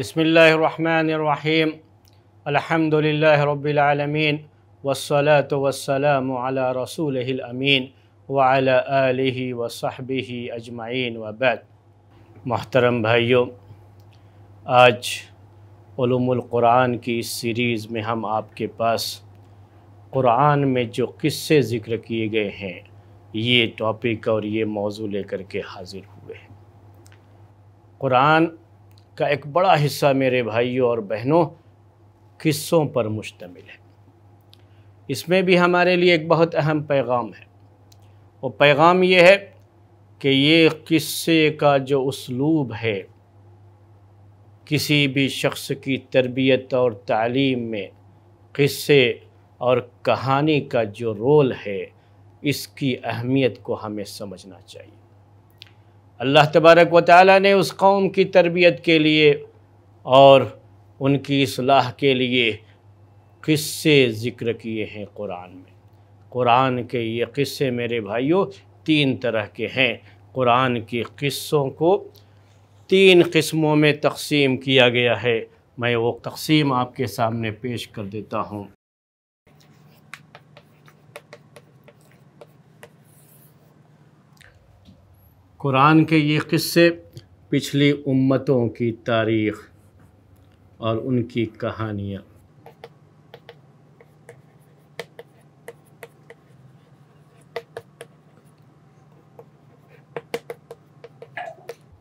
बसमीम अलहमदिल्ला रबालमीन वसलात वसलम अला रसूल अमीन वाल ही अजमाइन वबैद महतरम भाइयों आज क़ुरान की इस सीरीज़ में हम आपके पास क़ुरान में जो किस्से ज़िक्र किए गए हैं ये टॉपिक और ये मौजू लेकर के हाज़िर हुए हैं क़ुरान का एक बड़ा हिस्सा मेरे भाइयों और बहनों किस्सों पर मुश्तमिल है इसमें भी हमारे लिए एक बहुत अहम पैगाम है वो पैगाम ये है कि ये किस्से का जो उसलूब है किसी भी शख्स की तरबियत और तालीम में किस्से और कहानी का जो रोल है इसकी अहमियत को हमें समझना चाहिए अल्लाह तबारक व ताली ने उस कौम की तरबियत के लिए और उनकी असलाह के लिए किस्से ज़िक्र किए हैं कुरान में कुरान के ये किस्से मेरे भाइयों तीन तरह के हैं कुरान के किस्सों को तीन किस्मों में तकसीम किया गया है मैं वो तकसीम आपके सामने पेश कर देता हूँ कुरान के ये किस्से पिछली उम्मतों की तारीख़ और उनकी कहानियाँ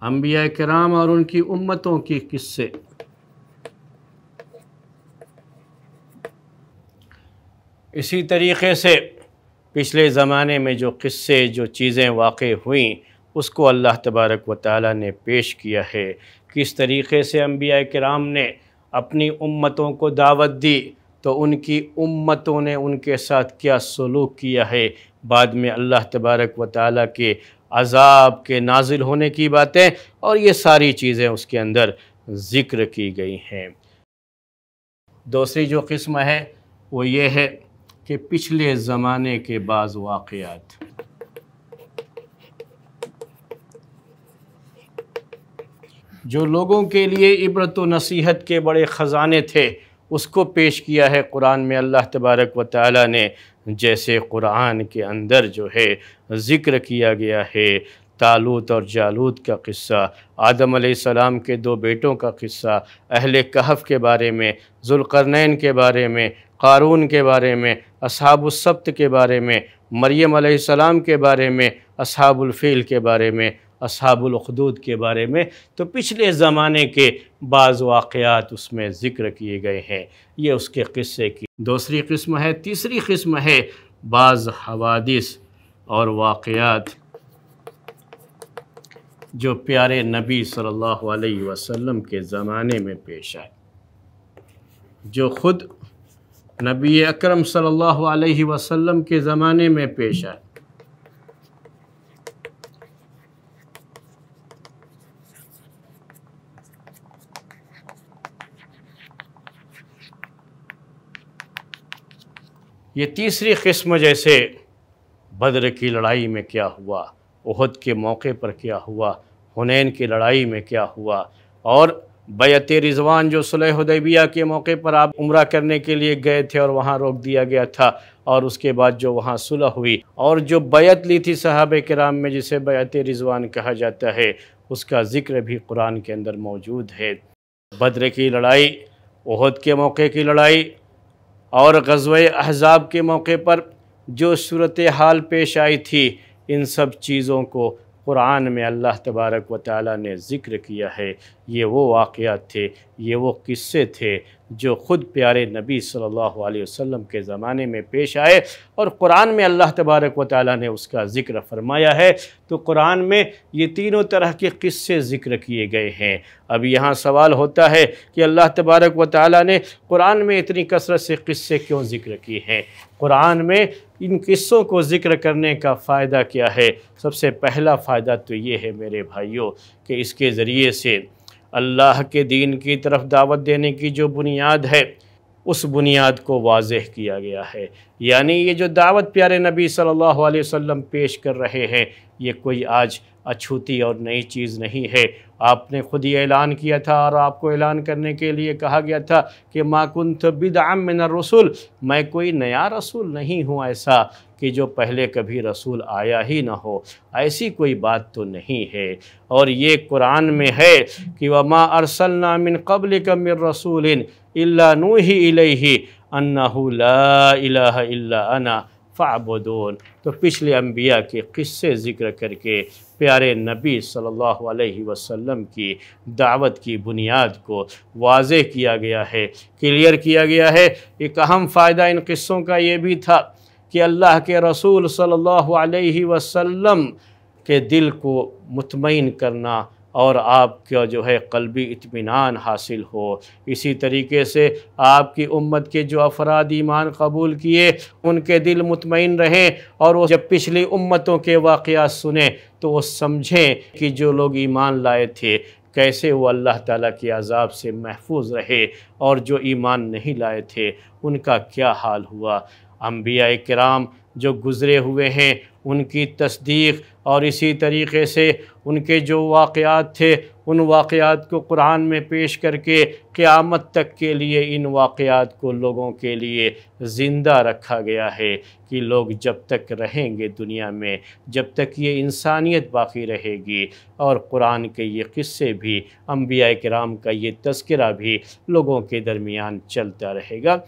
अम्बिया कराम और उनकी उम्मतों की किस्से इसी तरीके से पिछले ज़माने में जो किस्से जो चीज़ें वाक़ हुई उसको अल्लाह तबारक व ताली ने पेश किया है किस तरीके से अम्बिया कराम ने अपनी उम्मतों को दावत दी तो उनकी उम्मतों ने उनके साथ क्या सलूक किया है बाद में अल्लाह तबारक व ताली के अजाब के नाजिल होने की बातें और ये सारी चीज़ें उसके अंदर ज़िक्र की गई हैं दूसरी जो किस्म है वो ये है कि पिछले ज़माने के बाज़ वाक़ जो लोगों के लिए इबरत व नसीहत के बड़े ख़जाने थे उसको पेश किया है कुरान में अल्लाह तबारक व ताली ने जैसे कुरान के अंदर जो है ज़िक्र किया गया है तालूत और जालूत का किस्सा आदम सलाम के दो बेटों का किस्सा अहल कहफ़ के बारे में जुलकरनैन के बारे में कारून के बारे में असहाबुलसब्त के बारे में मरियम सलाम के बारे में असहाबुलफ़ील के बारे में असहाबुलखदूद के बारे में तो पिछले ज़माने के बाज़ वाक़ात उसमें ज़िक्र किए गए हैं ये उसके क़स्से की दूसरी किस्म है तीसरी किस्म है बाज़ हवादिस और वाक़ात जो प्यारे नबी सल्लल्लाहु अलैहि वसल्लम के ज़माने में पेश आए जो ख़ुद नबी अकरम सल्लल्लाहु अलैहि वसल्लम के ज़माने में पेश आए ये तीसरी किस्म जैसे बद्र की लड़ाई में क्या हुआ उहद के मौके पर क्या हुआ हुनैन की लड़ाई में क्या हुआ और बैत रिजवान जो सुलह के मौके पर आप उम्र करने के लिए गए थे और वहाँ रोक दिया गया था और उसके बाद जो वहाँ सुलह हुई और जो बैत ली थी साहब कराम में जिसे बैत रिजवान कहा जाता है उसका ज़िक्र भी कुरान के अंदर मौजूद है बद्र की लड़ाई उहद के मौके की लड़ाई और गज़व अहज़ाब के मौके पर जो सूरत हाल पेश आई थी इन सब चीज़ों को कुरान में अल्लाह तबारक व ताली ने ज़िक्र किया है ये वो वाक़ थे ये वो किस्से थे जो ख़ुद प्यारे नबी सल्लल्लाहु अलैहि वसल्लम के ज़माने में पेश आए और कुरान में अल्लाह तबारक व ताली ने उसका ज़िक्र फरमाया है तो कुरान में ये तीनों तरह के किस्से ज़िक्र किए गए हैं अब यहाँ सवाल होता है कि अल्लाह तबारक व ताली ने कुरान में इतनी कसरत से किस्से क्यों ज़िक्र किए हैं कुरान में इन किस्सों को ज़िक्र करने का फ़ायदा क्या है सबसे पहला फ़ायदा तो ये है मेरे भाइयों कि इसके ज़रिए से अल्लाह के दीन की तरफ दावत देने की जो बुनियाद है उस बुनियाद को वाज किया गया है यानी ये जो दावत प्यारे नबी सल्लल्लाहु अलैहि वसल्लम पेश कर रहे हैं ये कोई आज अछूती और नई चीज़ नहीं है आपने खुद ही ऐलान किया था और आपको ऐलान करने के लिए कहा गया था कि माकुंत बिदाम मिन रसूल मैं कोई नया रसूल नहीं हूँ ऐसा कि जो पहले कभी रसूल आया ही ना हो ऐसी कोई बात तो नहीं है और ये कुरान में है कि वमा अरसल नामिन कबल कमिर रसूल नू ही अन्ना फ़ाबुदून तो पिछले अम्बिया के किस्से ज़िक्र करके प्यारे नबी सल्लल्लाहु अलैहि वसल्लम की दावत की बुनियाद को वाज किया गया है क्लियर किया गया है एक अहम फ़ायदा इन किस्सों का ये भी था कि अल्लाह के रसूल सल्लल्लाहु अलैहि वसल्लम के दिल को मुतमिन करना और आपका जो है कलबी इत्मीनान हासिल हो इसी तरीके से आपकी उम्मत के जो अफराद ईमान कबूल किए उनके दिल मुतमिन रहें और वो जब पिछली उम्मतों के वाक़ सुने तो वो समझें कि जो लोग ईमान लाए थे कैसे वो अल्लाह ताला के अजाब से महफूज रहे और जो ईमान नहीं लाए थे उनका क्या हाल हुआ अम्बिया कराम जो गुज़रे हुए हैं उनकी तस्दीक और इसी तरीके से उनके जो वाक़ात थे उन वाक़ात को कुरान में पेश करके क़्यामत तक के लिए इन वाक़ात को लोगों के लिए ज़िंदा रखा गया है कि लोग जब तक रहेंगे दुनिया में जब तक ये इंसानियत बाकी रहेगी और कुरान के ये किस्से भी अम्बिया कराम का ये तस्करा भी लोगों के दरमियान चलता रहेगा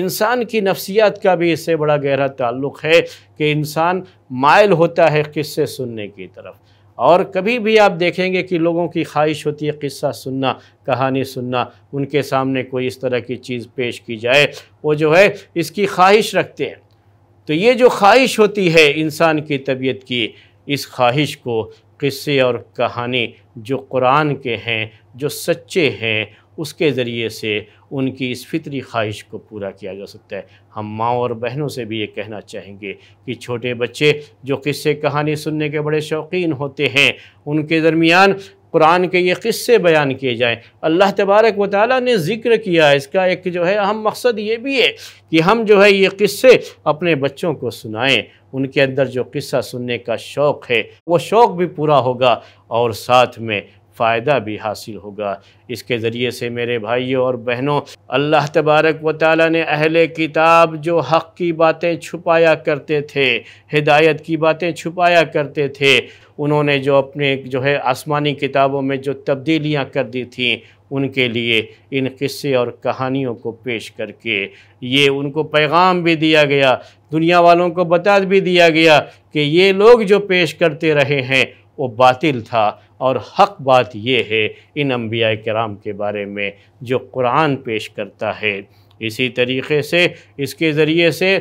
इंसान की नफसियात का भी इससे बड़ा गहरा ताल्लुक़ है कि इंसान मायल होता है किस्से सुनने की तरफ और कभी भी आप देखेंगे कि लोगों की ख्वाहिश होती है किस्सा सुनना कहानी सुनना उनके सामने कोई इस तरह की चीज़ पेश की जाए वो जो है इसकी ख्वाहिश रखते हैं तो ये जो ख्वाहिश होती है इंसान की तबीयत की इस ख्वाहिश को किस्से और कहानी जो कुरान के हैं जो सच्चे हैं उसके ज़रिए से उनकी इस फितरी ख्वाहिश को पूरा किया जा सकता है हम माओ और बहनों से भी ये कहना चाहेंगे कि छोटे बच्चे जो किस्से कहानी सुनने के बड़े शौकीन होते हैं उनके दरमियान कुरान के ये किस्से बयान किए जाएँ अल्लाह तबारक व ने ज़िक्र किया इसका एक जो है अहम मकसद ये भी है कि हम जो है ये किस्से अपने बच्चों को सुनाएं उनके अंदर जो किस्सा सुनने का शौक़ है वो शौक़ भी पूरा होगा और साथ में फ़ायदा भी हासिल होगा इसके ज़रिए से मेरे भाइयों और बहनों अल्लाह तबारक व ताली ने अहल किताब जो हक़ की बातें छुपाया करते थे हिदायत की बातें छुपाया करते थे उन्होंने जो अपने जो है आसमानी किताबों में जो तब्दीलियाँ कर दी थी उनके लिए इन किस्से और कहानियों को पेश करके ये उनको पैगाम भी दिया गया दुनिया वालों को बता भी दिया गया कि ये लोग जो पेश करते रहे हैं वो बातिल था और हक बात यह है इन अम्बिया कराम के बारे में जो कुरान पेश करता है इसी तरीके से इसके ज़रिए से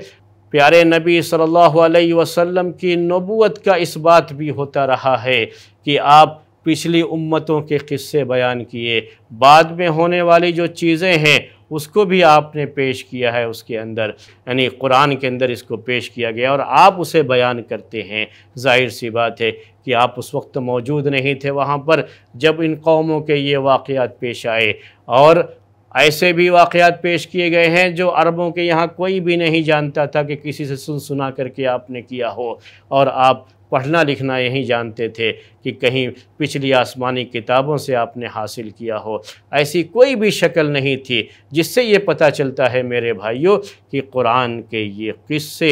प्यारे नबी सल्लल्लाहु अलैहि वसल्लम की नबूत का इस बात भी होता रहा है कि आप पिछली उम्मतों के किस्से बयान किए बाद में होने वाली जो चीज़ें हैं उसको भी आपने पेश किया है उसके अंदर यानी कुरान के अंदर इसको पेश किया गया और आप उसे बयान करते हैं जाहिर सी बात है कि आप उस वक्त मौजूद नहीं थे वहाँ पर जब इन कौमों के ये वाक़ पेश आए और ऐसे भी वाक़ात पेश किए गए हैं जो अरबों के यहाँ कोई भी नहीं जानता था कि किसी से सुन सुना करके आपने किया हो और आप पढ़ना लिखना यही जानते थे कि कहीं पिछली आसमानी किताबों से आपने हासिल किया हो ऐसी कोई भी शक्ल नहीं थी जिससे ये पता चलता है मेरे भाइयों कि कुरान के ये किस्से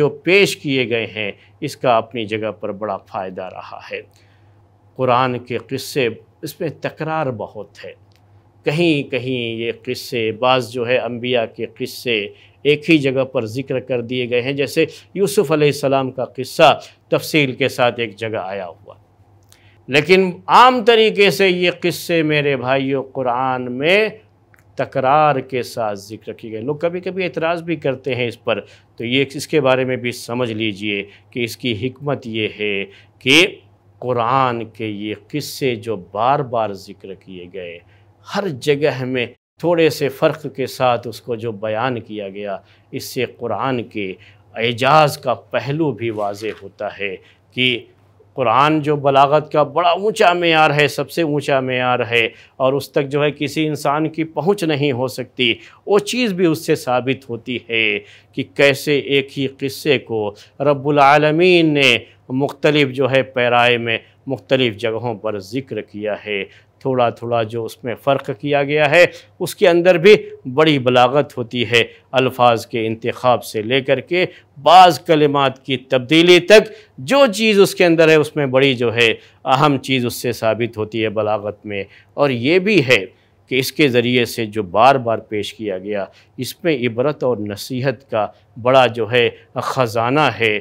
जो पेश किए गए हैं इसका अपनी जगह पर बड़ा फ़ायदा रहा है कुरान के किस्से इसमें तकरार बहुत है कहीं कहीं ये किस्से बाज़ जो है अम्बिया के किस्से एक ही जगह पर जिक्र कर दिए गए हैं जैसे यूसुफ़ अलैहिस्सलाम का किस्सा तफसील के साथ एक जगह आया हुआ लेकिन आम तरीके से ये किस्से मेरे भाइयों कुरान में तकरार के साथ जिक्र किए गए लोग कभी कभी एतराज़ भी करते हैं इस पर तो ये इसके बारे में भी समझ लीजिए कि इसकी हमत ये है कि कुरान के ये किस्से जो बार बार जिक्र किए गए हर जगह में थोड़े से फ़र्क के साथ उसको जो बयान किया गया इससे कुरान के एजाज़ का पहलू भी वाज होता है कि कुरान जो बलागत का बड़ा ऊंचा मैार है सबसे ऊंचा मैार है और उस तक जो है किसी इंसान की पहुंच नहीं हो सकती वो चीज़ भी उससे साबित होती है कि कैसे एक ही किस्से को रबालमीन ने मुख्तलिफ़ जो है पैराए में मुख्तलिफ़ जगहों पर ज़िक्र किया है थोड़ा थोड़ा जो उसमें फ़र्क किया गया है उसके अंदर भी बड़ी बलागत होती है अल्फाज के इंतखब से लेकर के बाज़ कलिमात की तब्दीली तक जो चीज़ उसके अंदर है उसमें बड़ी जो है अहम चीज़ उससे साबित होती है बलागत में और ये भी है कि इसके ज़रिए से जो बार बार पेश किया गया इसमें इबरत और नसीहत का बड़ा जो है ख़जाना है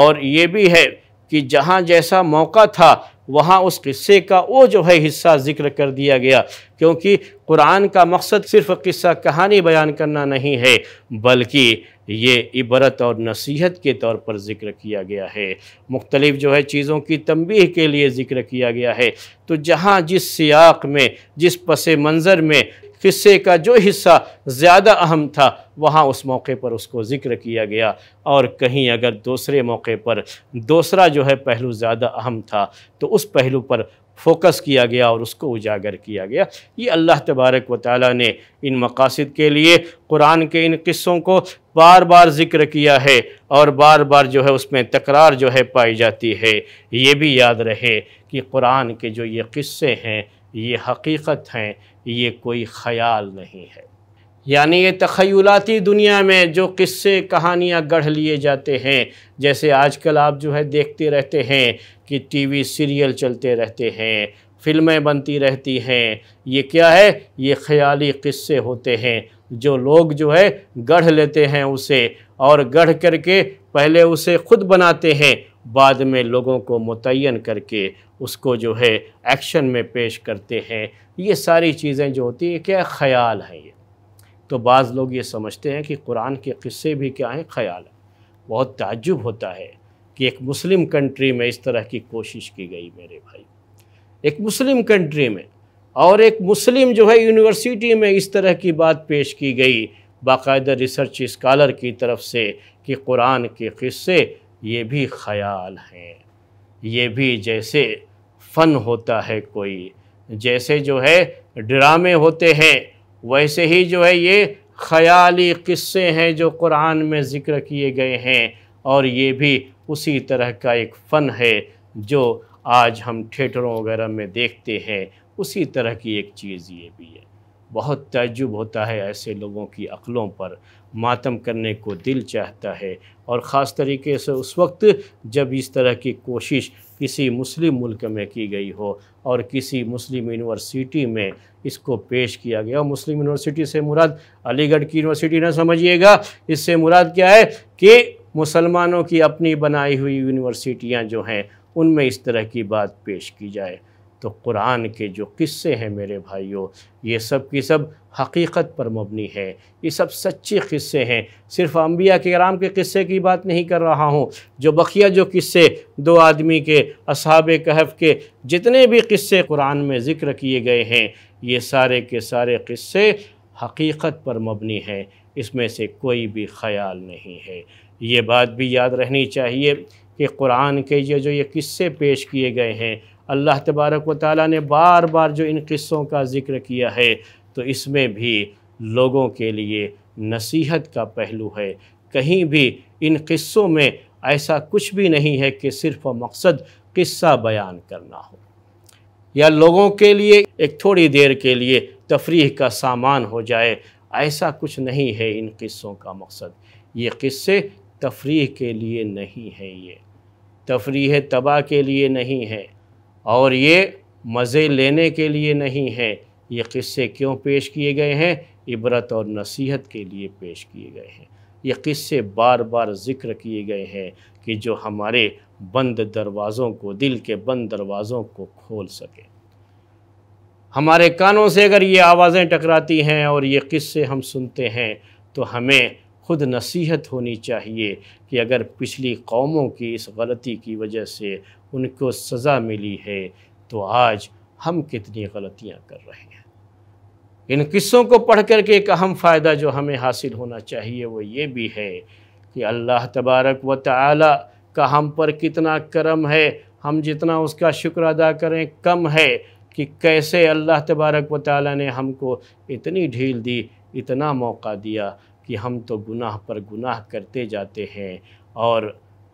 और ये भी है कि जहाँ जैसा मौका था वहाँ उस किस्से का वो जो है हिस्सा ज़िक्र कर दिया गया क्योंकि कुरान का मकसद सिर्फ किस्सा कहानी बयान करना नहीं है बल्कि ये इबरत और नसीहत के तौर पर ज़िक्र किया गया है मुख्तलिफ़ जो है चीज़ों की तंबीह के लिए ज़िक्र किया गया है तो जहाँ जिस सियाक में जिस पस मंज़र में हिस्से का जो हिस्सा ज़्यादा अहम था वहाँ उस मौके पर उसको ज़िक्र किया गया और कहीं अगर दूसरे मौके पर दूसरा जो है पहलू ज़्यादा अहम था तो उस पहलू पर फोकस किया गया और उसको उजागर किया गया ये अल्लाह तबारक व ताली ने इन मकासद के लिए कुरान के इन किस्सों को बार बार ज़िक्र किया है और बार बार जो है उसमें तकरार जो है पाई जाती है ये भी याद रहे कि कुरान के जो ये किस्से हैं ये हकीकत हैं ये कोई ख़याल नहीं है यानी ये तखयलाती दुनिया में जो किस्से कहानियाँ गढ़ लिए जाते हैं जैसे आजकल आप जो है देखते रहते हैं कि टीवी सीरियल चलते रहते हैं फिल्में बनती रहती हैं ये क्या है ये ख्याली किस्से होते हैं जो लोग जो है गढ़ लेते हैं उसे और गढ़ करके पहले उसे खुद बनाते हैं बाद में लोगों को मुतन करके उसको जो है एक्शन में पेश करते हैं ये सारी चीज़ें जो होती है क्या ख्याल हैं ये तो बाज़ लोग ये समझते हैं कि कुरान के क़स्से भी क्या हैं ख्याल है। बहुत ताजुब होता है कि एक मुस्लिम कंट्री में इस तरह की कोशिश की गई मेरे भाई एक मुस्लिम कंट्री में और एक मुस्लिम जो है यूनिवर्सिटी में इस तरह की बात पेश की गई बाकायदा रिसर्च स्कॉलर की तरफ से कि कुरान के क़स्से ये भी ख्याल हैं ये भी जैसे फ़न होता है कोई जैसे जो है ड्रामे होते हैं वैसे ही जो है ये ख़याली किस्से हैं जो कुरान में ज़िक्र किए गए हैं और ये भी उसी तरह का एक फ़न है जो आज हम थिएटरों वगैरह में देखते हैं उसी तरह की एक चीज़ ये भी है बहुत तजुब होता है ऐसे लोगों की अक़लों पर मातम करने को दिल चाहता है और ख़ास तरीके से उस वक्त जब इस तरह की कोशिश किसी मुस्लिम मुल्क में की गई हो और किसी मुस्लिम यूनिवर्सिटी में इसको पेश किया गया मुस्लिम यूनिवर्सिटी से मुराद अलीगढ़ की यूनिवर्सिटी ना समझिएगा इससे मुराद क्या है कि मुसलमानों की अपनी बनाई हुई यूनिवर्सिटियाँ जो हैं उनमें इस तरह की बात पेश की जाए तो कुरान के जो किस्से हैं मेरे भाइयों ये सब की सब हकीकत पर मबनी है ये सब सच्चे किस्से हैं सिर्फ अम्बिया के राम के किस्से की बात नहीं कर रहा हूँ जो बखिया जो किस्से दो आदमी के असहाब कहफ के जितने भी किस्से कुरान में ज़िक्र किए गए हैं ये सारे के सारे किस्से हकीकत पर मबनी हैं इसमें से कोई भी ख्याल नहीं है ये बात भी याद रहनी चाहिए कि कुरान के ये जो ये किस्से पेश किए गए हैं अल्लाह तबारक व ताली ने बार बार जो इन किस्सों का ज़िक्र किया है तो इसमें भी लोगों के लिए नसीहत का पहलू है कहीं भी इन किस्सों में ऐसा कुछ भी नहीं है कि सिर्फ मकसद किस्सा बयान करना हो या लोगों के लिए एक थोड़ी देर के लिए तफरी का सामान हो जाए ऐसा कुछ नहीं है इन किस्सों का मकसद ये किस्से तफरी के लिए नहीं है ये तफरी तबाह के लिए नहीं है और ये मज़े लेने के लिए नहीं हैं ये किस्से क्यों पेश किए गए हैं इबरत और नसीहत के लिए पेश किए गए हैं ये किस्से बार बार ज़िक्र किए गए हैं कि जो हमारे बंद दरवाज़ों को दिल के बंद दरवाज़ों को खोल सके हमारे कानों से अगर ये आवाज़ें टकराती हैं और ये किस्से हम सुनते हैं तो हमें ख़ुद नसीहत होनी चाहिए कि अगर पिछली कौमों की इस गलती की वजह से उनको सज़ा मिली है तो आज हम कितनी गलतियां कर रहे हैं इन किस्सों को पढ़ कर के एक अहम फ़ायदा जो हमें हासिल होना चाहिए वो ये भी है कि अल्लाह तबारक व ताली का हम पर कितना करम है हम जितना उसका शुक्र अदा करें कम है कि कैसे अल्लाह तबारक व ताली ने हमको इतनी ढील दी इतना मौका दिया कि हम तो गुनाह पर गुनाह करते जाते हैं और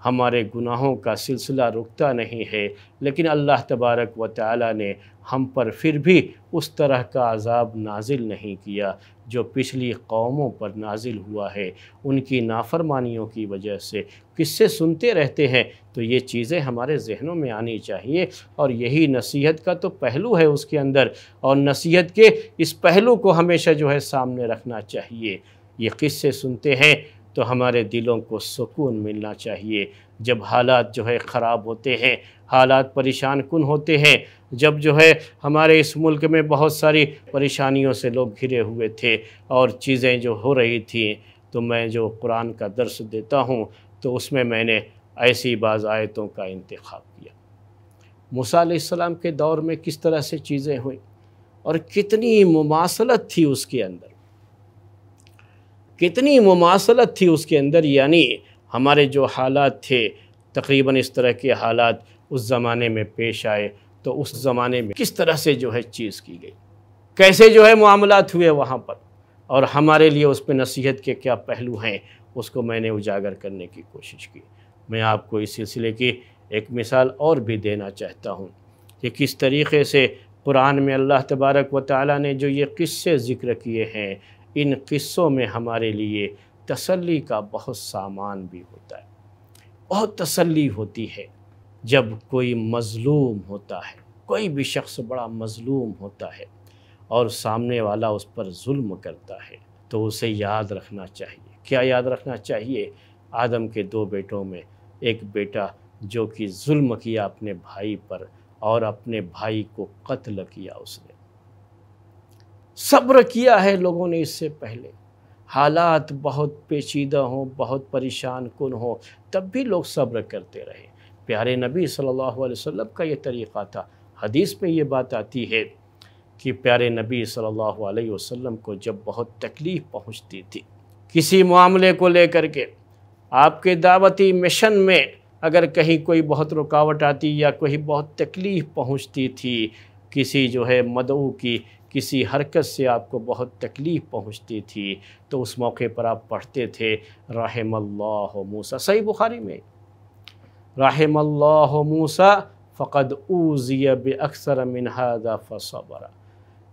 हमारे गुनाहों का सिलसिला रुकता नहीं है लेकिन अल्लाह तबारक व ताली ने हम पर फिर भी उस तरह का अजाब नाजिल नहीं किया जो पिछली कौमों पर नाजिल हुआ है उनकी नाफरमानियों की वजह से किससे सुनते रहते हैं तो ये चीज़ें हमारे जहनों में आनी चाहिए और यही नसीहत का तो पहलू है उसके अंदर और नसीहत के इस पहलू को हमेशा जो है सामने रखना चाहिए ये किस्से सुनते हैं तो हमारे दिलों को सुकून मिलना चाहिए जब हालात जो है ख़राब होते हैं हालात परेशान कन होते हैं जब जो है हमारे इस मुल्क में बहुत सारी परेशानियों से लोग घिरे हुए थे और चीज़ें जो हो रही थी तो मैं जो कुरान का दर्स देता हूँ तो उसमें मैंने ऐसी बाजायतों का इंतखब किया मूसा के दौर में किस तरह से चीज़ें हुई और कितनी मुमासलत थी उसके अंदर कितनी मुमासलत थी उसके अंदर यानी हमारे जो हालात थे तकरीबन इस तरह के हालात उस ज़माने में पेश आए तो उस ज़माने में किस तरह से जो है चीज़ की गई कैसे जो है मामलात हुए वहाँ पर और हमारे लिए उस पर नसीहत के क्या पहलू हैं उसको मैंने उजागर करने की कोशिश की मैं आपको इस सिलसिले की एक मिसाल और भी देना चाहता हूँ कि किस तरीके से कुरान में अल्लाह तबारक व ताली ने जो ये किस्से ज़िक्र किए हैं इन किस्सों में हमारे लिए तसल्ली का बहुत सामान भी होता है बहुत तसल्ली होती है जब कोई मज़लूम होता है कोई भी शख्स बड़ा मज़लूम होता है और सामने वाला उस पर जुल्म करता है तो उसे याद रखना चाहिए क्या याद रखना चाहिए आदम के दो बेटों में एक बेटा जो कि जुल्म किया अपने भाई पर और अपने भाई को कत्ल किया उसने सब्र किया है लोगों ने इससे पहले हालात बहुत पेचीदा हों बहुत परेशान कन हों तब भी लोग सब्र करते रहे प्यारे नबी सल्लल्लाहु अलैहि वसल्लम का ये तरीक़ा था हदीस में ये बात आती है कि प्यारे नबी सल्लल्लाहु अलैहि वसल्लम को जब बहुत तकलीफ़ पहुंचती थी किसी मामले को लेकर के आपके दावती मिशन में अगर कहीं कोई बहुत रुकावट आती या कोई बहुत तकलीफ़ पहुँचती थी किसी जो है मदऊ की किसी हरकत से आपको बहुत तकलीफ़ पहुंचती थी तो उस मौके पर आप पढ़ते थे अल्लाह मूसा सही बुखारी में अल्लाह मूसा फ़कद ऊजिया अक्सर मिनहादा फ़सबरा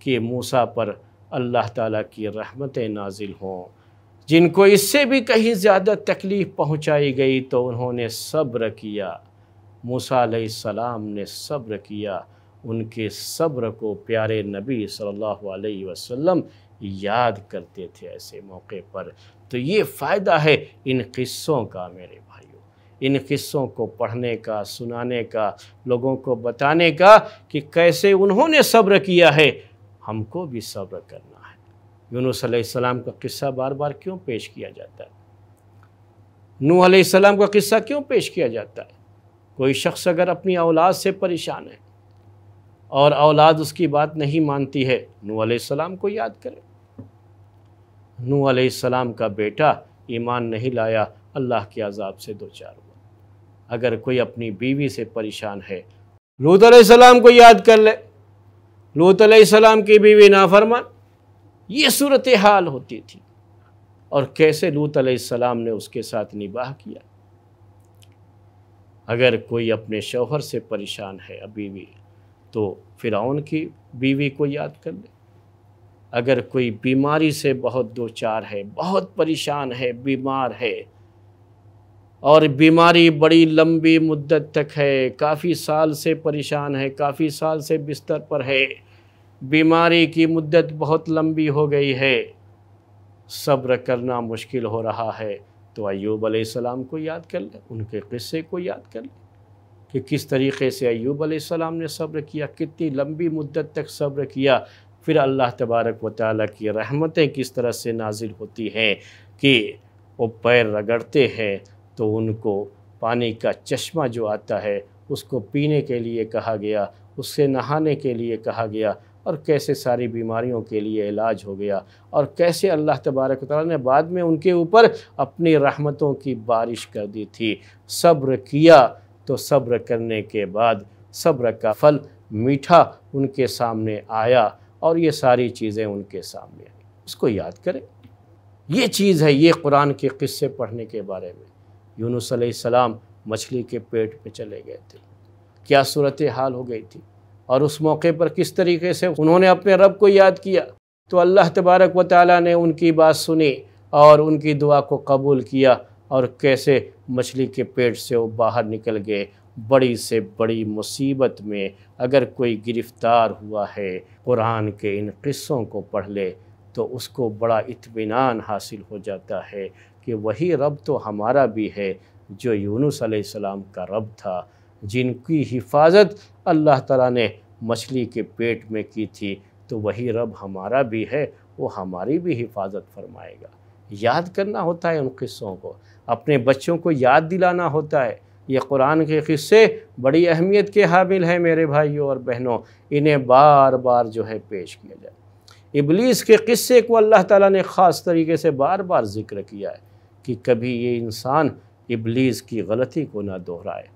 कि मूसा पर अल्लाह ताला की रहमतें नाजिल हों जिनको इससे भी कहीं ज़्यादा तकलीफ़ पहुंचाई गई तो उन्होंने सब्र किया मूसा सलाम ने सब्र किया उनके सब्र को प्यारे नबी सल्लल्लाहु अलैहि वसल्लम याद करते थे ऐसे मौके पर तो ये फ़ायदा है इन किस्सों का मेरे भाइयों इन किस्सों को पढ़ने का सुनाने का लोगों को बताने का कि कैसे उन्होंने सब्र किया है हमको भी सब्र करना है यूनुस सलाम का किस्सा बार बार क्यों पेश किया जाता है नूह सलाम का किस्सा क्यों पेश किया जाता है कोई शख्स अगर अपनी औलाद से परेशान है और औलाद उसकी बात नहीं मानती है नू आसमाम को याद करें नू आसमाम का बेटा ईमान नहीं लाया अल्लाह के अजाब से दो चार हुआ अगर कोई अपनी बीवी से परेशान है लूत आसमाम को याद कर ले लूत आसमाम की बीवी नाफरमान ये सूरत हाल होती थी और कैसे लूत आसमाम ने उसके साथ निबाह किया अगर कोई अपने शौहर से परेशान है अभी भी तो फ़िरौन की बीवी को याद कर ले अगर कोई बीमारी से बहुत दो चार है बहुत परेशान है बीमार है और बीमारी बड़ी लंबी मुद्दत तक है काफ़ी साल से परेशान है काफ़ी साल से बिस्तर पर है बीमारी की मुद्दत बहुत लंबी हो गई है सब्र करना मुश्किल हो रहा है तो अयूब सलाम को याद कर ले उनके किस्से को याद कर ले कि किस तरीके से अयूब आसमाम ने सब्र किया कितनी लंबी मुद्दत तक सब्र किया फिर अल्लाह तबारक व ताली की रहमतें किस तरह से नाजिल होती हैं कि वो पैर रगड़ते हैं तो उनको पानी का चश्मा जो आता है उसको पीने के लिए कहा गया उससे नहाने के लिए कहा गया और कैसे सारी बीमारियों के लिए इलाज हो गया और कैसे अल्लाह तबारक ताली ने बाद में उनके ऊपर अपनी रहमतों की बारिश कर दी थी सब्र किया तो सब्र करने के बाद सब्र का फल मीठा उनके सामने आया और ये सारी चीज़ें उनके सामने आई इसको याद करें ये चीज़ है ये कुरान के किस्से पढ़ने के बारे में यूनुस सलाम मछली के पेट पे चले गए थे क्या सूरत हाल हो गई थी और उस मौके पर किस तरीके से उन्होंने अपने रब को याद किया तो अल्लाह तबारक व ताली ने उनकी बात सुनी और उनकी दुआ को कबूल किया और कैसे मछली के पेट से वो बाहर निकल गए बड़ी से बड़ी मुसीबत में अगर कोई गिरफ़्तार हुआ है कुरान के इन क़स्सों को पढ़ ले तो उसको बड़ा इत्मीनान हासिल हो जाता है कि वही रब तो हमारा भी है जो यूनुस सलाम का रब था जिनकी हिफाजत अल्लाह ताला ने मछली के पेट में की थी तो वही रब हमारा भी है वो हमारी भी हिफाजत फरमाएगा याद करना होता है उन क़स्सों को अपने बच्चों को याद दिलाना होता है ये कुरान के किस्से बड़ी अहमियत के हामिल हैं मेरे भाइयों और बहनों इन्हें बार बार जो है पेश किया जाए इबलीस के किस्से को अल्लाह ताला ने ख़ास तरीके से बार बार ज़िक्र किया है कि कभी ये इंसान इबलीस की गलती को ना दोहराए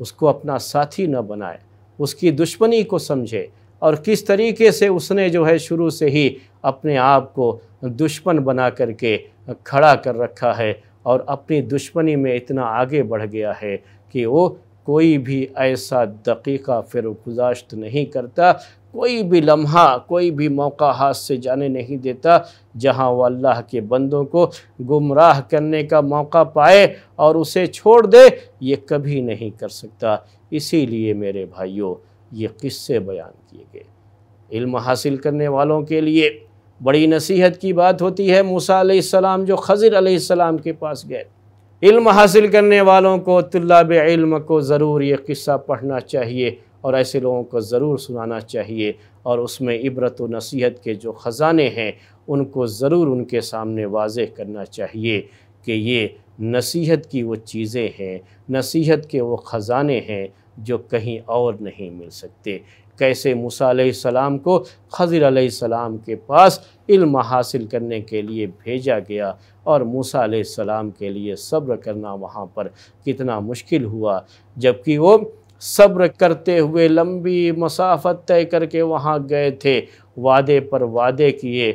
उसको अपना साथी ना बनाए उसकी दुश्मनी को समझे और किस तरीके से उसने जो है शुरू से ही अपने आप को दुश्मन बना करके खड़ा कर रखा है और अपनी दुश्मनी में इतना आगे बढ़ गया है कि वो कोई भी ऐसा दकीका फिर गुजाश्त नहीं करता कोई भी लम्हा कोई भी मौका हाथ से जाने नहीं देता जहां वो अल्लाह के बंदों को गुमराह करने का मौका पाए और उसे छोड़ दे ये कभी नहीं कर सकता इसीलिए मेरे भाइयों ये किस्से बयान किए गए इल्म हासिल करने वालों के लिए बड़ी नसीहत की बात होती है मूसा सलाम जो खज़र सलाम के पास गए इल्म हासिल करने वालों को तल्लाब इल्म को ज़रूर ये किस्सा पढ़ना चाहिए और ऐसे लोगों को ज़रूर सुनाना चाहिए और उसमें इबरत व नसीहत के जो ख़जाने हैं उनको ज़रूर उनके सामने वाज करना चाहिए कि ये नसीहत की वो चीज़ें हैं नसीहत के वो ख़जाने हैं जो कहीं और नहीं मिल सकते कैसे मूसा को खज़र सलाम के पास इल्म हासिल करने के लिए भेजा गया और मूसा सलाम के लिए सब्र करना वहाँ पर कितना मुश्किल हुआ जबकि वो सब्र करते हुए लंबी मसाफत तय करके वहाँ गए थे वादे पर वादे किए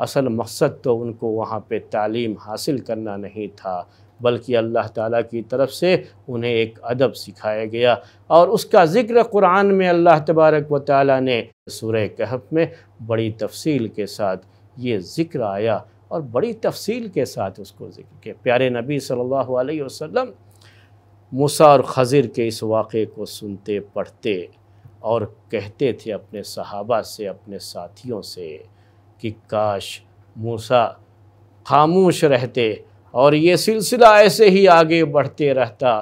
असल मकसद तो उनको वहाँ पे तालीम हासिल करना नहीं था बल्कि अल्लाह ताला की तरफ से उन्हें एक अदब सिखाया गया और उसका ज़िक्र कुरान में अल्लाह तबारक व ताली ने सूर्य कहफ में बड़ी तफसील के साथ ये ज़िक्र आया और बड़ी तफसील के साथ उसको जिक्र किया प्यारे नबी सल्लल्लाहु अलैहि वसल्लम मूसा और खज़िर के इस वाक़े को सुनते पढ़ते और कहते थे अपने सहाबा से अपने साथियों से कि काश मूसा खामोश रहते और ये सिलसिला ऐसे ही आगे बढ़ते रहता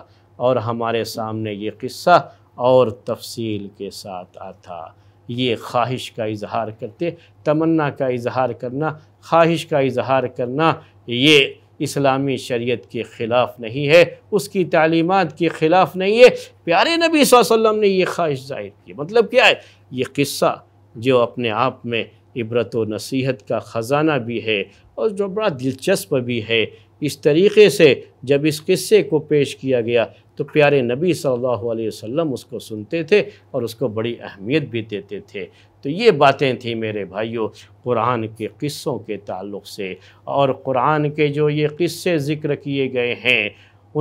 और हमारे सामने ये किस्सा और तफसील के साथ आता ये ख्वाहिश का इजहार करते तमन्ना का इजहार करना ख्वाहिश का इजहार करना ये इस्लामी शरीयत के ख़िलाफ़ नहीं है उसकी तालीमत के ख़िलाफ़ नहीं है प्यारे नबी वसल्लम ने यह ख्वाहिश जाहिर की मतलब क्या है ये किस्सा जो अपने आप में इबरत व नसीहत का ख़जाना भी है और जो बड़ा दिलचस्प भी है इस तरीके से जब इस किस्से को पेश किया गया तो प्यारे नबी सल्लल्लाहु अलैहि वसल्लम उसको सुनते थे और उसको बड़ी अहमियत भी देते थे तो ये बातें थी मेरे भाइयों कुरान के किस्सों के ताल्लुक से और कुरान के जो ये किस्से ज़िक्र किए गए हैं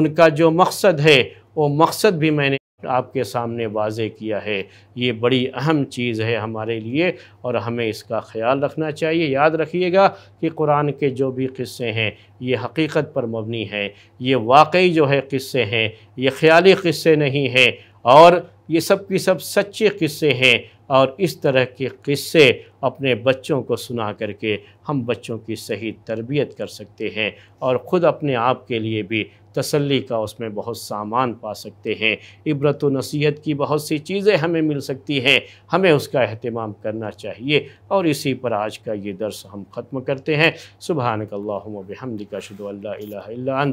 उनका जो मकसद है वो मकसद भी मैंने आपके सामने वाजे किया है ये बड़ी अहम चीज़ है हमारे लिए और हमें इसका ख्याल रखना चाहिए याद रखिएगा कि कुरान के जो भी किस्से हैं ये हकीकत पर मबनी हैं ये वाकई जो है किस्से हैं ये ख़्याली किस्से नहीं हैं और ये सब की सब सच्चे किस्से हैं और इस तरह के किस्से अपने बच्चों को सुना करके हम बच्चों की सही तरबियत कर सकते हैं और ख़ुद अपने आप के लिए भी तसल्ली का उसमें बहुत सामान पा सकते हैं इबरत नसीहत की बहुत सी चीज़ें हमें मिल सकती हैं हमें उसका अहतमाम करना चाहिए और इसी पर आज का ये दर्स हम ख़त्म करते हैं सुबह नकल्लाबिहमदिका शुद्ल्ला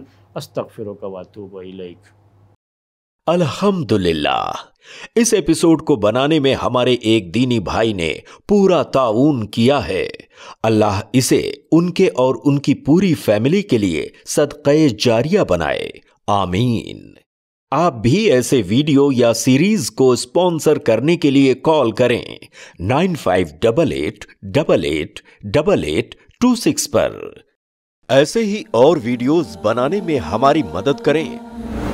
अस्तफ़िर वातूब अल्हम्दुलिल्लाह इस एपिसोड को बनाने में हमारे एक दीनी भाई ने पूरा ताउन किया है अल्लाह इसे उनके और उनकी पूरी फैमिली के लिए सदक़े जारिया बनाए आमीन आप भी ऐसे वीडियो या सीरीज को स्पॉन्सर करने के लिए कॉल करें nine five double eight double eight double eight two six पर ऐसे ही और वीडियोस बनाने में हमारी मदद करें